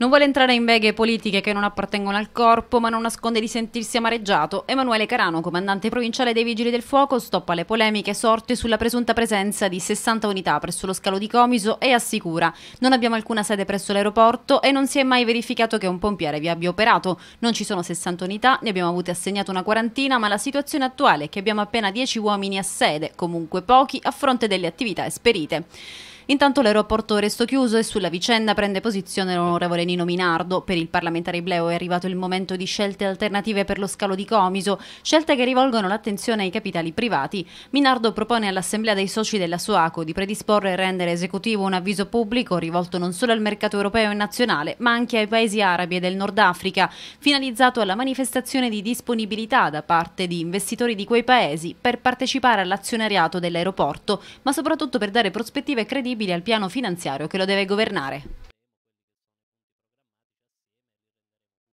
Non vuole entrare in beghe politiche che non appartengono al corpo, ma non nasconde di sentirsi amareggiato. Emanuele Carano, comandante provinciale dei Vigili del Fuoco, stoppa le polemiche sorte sulla presunta presenza di 60 unità presso lo scalo di Comiso e assicura non abbiamo alcuna sede presso l'aeroporto e non si è mai verificato che un pompiere vi abbia operato. Non ci sono 60 unità, ne abbiamo avute assegnate una quarantina, ma la situazione attuale è che abbiamo appena 10 uomini a sede, comunque pochi, a fronte delle attività esperite. Intanto l'aeroporto resto chiuso e sulla vicenda prende posizione l'onorevole Nino Minardo. Per il parlamentare Bleo è arrivato il momento di scelte alternative per lo scalo di Comiso, scelte che rivolgono l'attenzione ai capitali privati. Minardo propone all'Assemblea dei soci della Suaco di predisporre e rendere esecutivo un avviso pubblico rivolto non solo al mercato europeo e nazionale, ma anche ai paesi arabi e del Nord Africa, finalizzato alla manifestazione di disponibilità da parte di investitori di quei paesi per partecipare all'azionariato dell'aeroporto, ma soprattutto per dare prospettive credibili compatibili al piano finanziario che lo deve governare.